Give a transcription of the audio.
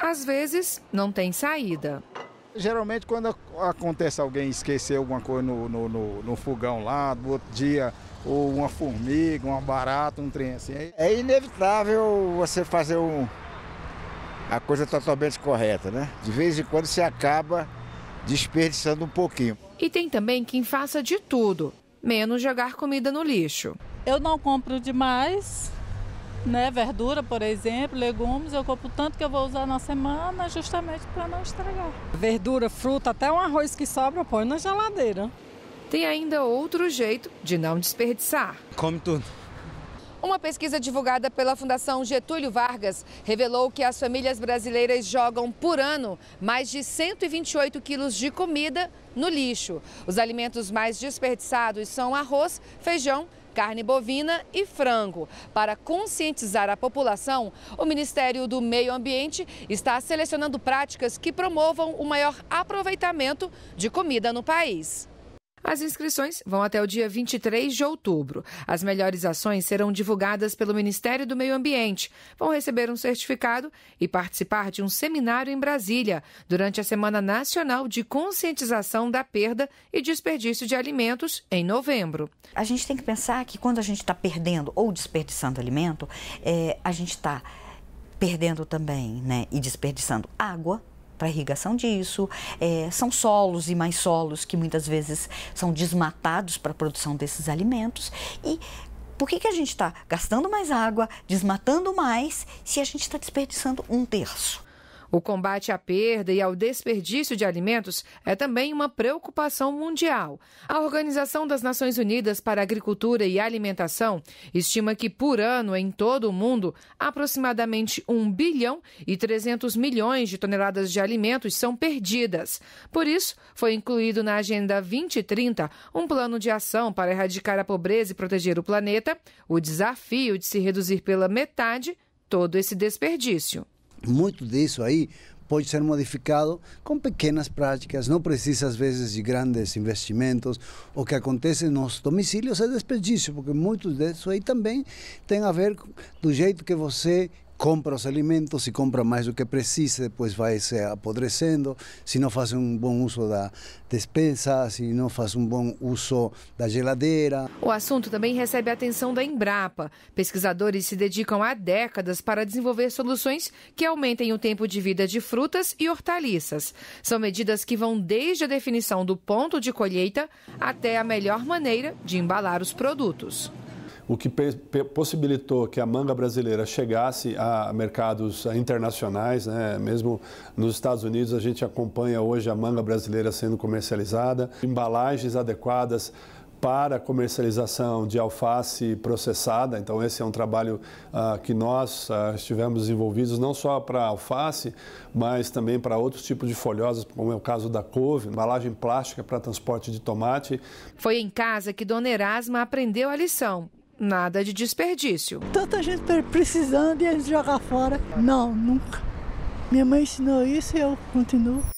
Às vezes, não tem saída. Geralmente, quando acontece alguém esquecer alguma coisa no, no, no, no fogão lá, do outro dia, ou uma formiga, uma barata, um trem assim. É inevitável você fazer um, a coisa totalmente correta, né? De vez em quando você acaba desperdiçando um pouquinho. E tem também quem faça de tudo, menos jogar comida no lixo. Eu não compro demais, né? Verdura, por exemplo, legumes, eu compro tanto que eu vou usar na semana justamente para não estragar. Verdura, fruta, até um arroz que sobra, eu ponho na geladeira. Tem ainda outro jeito de não desperdiçar. Come tudo. Uma pesquisa divulgada pela Fundação Getúlio Vargas revelou que as famílias brasileiras jogam por ano mais de 128 quilos de comida no lixo. Os alimentos mais desperdiçados são arroz, feijão carne bovina e frango. Para conscientizar a população, o Ministério do Meio Ambiente está selecionando práticas que promovam o maior aproveitamento de comida no país. As inscrições vão até o dia 23 de outubro. As melhores ações serão divulgadas pelo Ministério do Meio Ambiente. Vão receber um certificado e participar de um seminário em Brasília durante a Semana Nacional de Conscientização da Perda e Desperdício de Alimentos em novembro. A gente tem que pensar que quando a gente está perdendo ou desperdiçando alimento, é, a gente está perdendo também né, e desperdiçando água, para irrigação disso, é, são solos e mais solos que muitas vezes são desmatados para a produção desses alimentos. E por que, que a gente está gastando mais água, desmatando mais, se a gente está desperdiçando um terço? O combate à perda e ao desperdício de alimentos é também uma preocupação mundial. A Organização das Nações Unidas para Agricultura e Alimentação estima que por ano em todo o mundo, aproximadamente 1 bilhão e 300 milhões de toneladas de alimentos são perdidas. Por isso, foi incluído na Agenda 2030 um plano de ação para erradicar a pobreza e proteger o planeta, o desafio de se reduzir pela metade todo esse desperdício. Muito disso aí pode ser modificado com pequenas práticas, não precisa às vezes de grandes investimentos. O que acontece nos domicílios é desperdício, porque muitos disso aí também tem a ver do jeito que você compra os alimentos, se compra mais do que precisa, depois vai se apodrecendo, se não faz um bom uso da despensa, se não faz um bom uso da geladeira. O assunto também recebe a atenção da Embrapa. Pesquisadores se dedicam há décadas para desenvolver soluções que aumentem o tempo de vida de frutas e hortaliças. São medidas que vão desde a definição do ponto de colheita até a melhor maneira de embalar os produtos o que possibilitou que a manga brasileira chegasse a mercados internacionais, né? mesmo nos Estados Unidos a gente acompanha hoje a manga brasileira sendo comercializada, embalagens adequadas para comercialização de alface processada. Então, esse é um trabalho ah, que nós ah, estivemos envolvidos não só para alface, mas também para outros tipos de folhosas, como é o caso da couve, embalagem plástica para transporte de tomate. Foi em casa que Dona Erasma aprendeu a lição Nada de desperdício. Tanta gente tá precisando e eles jogar fora. Não, nunca. Minha mãe ensinou isso e eu continuo.